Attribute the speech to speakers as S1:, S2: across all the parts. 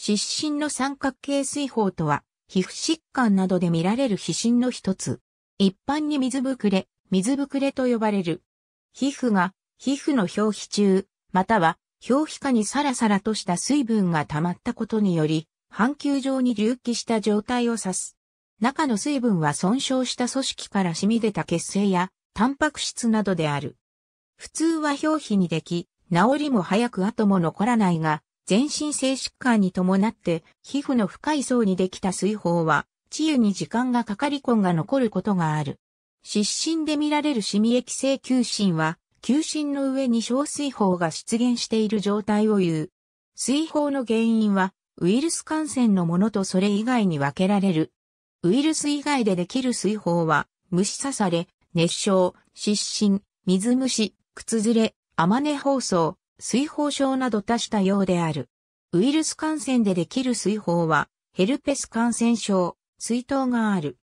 S1: 湿疹の三角形水泡とは、皮膚疾患などで見られる皮疹の一つ。一般に水ぶくれ、水ぶくれと呼ばれる。皮膚が、皮膚の表皮中、または表皮下にサラサラとした水分が溜まったことにより、半球状に隆起した状態を指す。中の水分は損傷した組織から染み出た血清や、タンパク質などである。普通は表皮にでき、治りも早く後も残らないが、全身性疾患に伴って皮膚の深い層にできた水泡は治癒に時間がかかり根が残ることがある。湿疹で見られるシミ液性球疹は球疹の上に小水泡が出現している状態を言う。水泡の原因はウイルス感染のものとそれ以外に分けられる。ウイルス以外でできる水泡は虫刺され、熱傷、湿疹、水虫、靴ずれ、甘根ネ包装、水泡症など多種多様である。ウイルス感染でできる水泡は、ヘルペス感染症、水筒がある。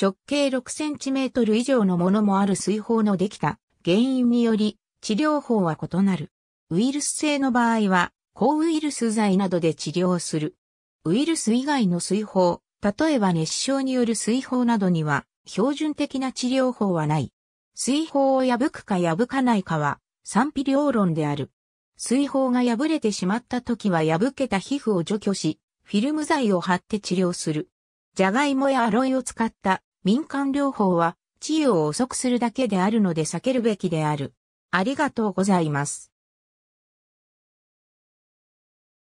S1: 直径6センチメートル以上のものもある水泡のできた原因により、治療法は異なる。ウイルス性の場合は、抗ウイルス剤などで治療する。ウイルス以外の水泡、例えば熱傷による水泡などには、標準的な治療法はない。水泡を破くか破かないかは、賛否両論である。水泡が破れてしまった時は破けた皮膚を除去し、フィルム剤を貼って治療する。ジャガイモやアロイを使った民間療法は治癒を遅くするだけであるので避けるべきである。ありが
S2: とうございます。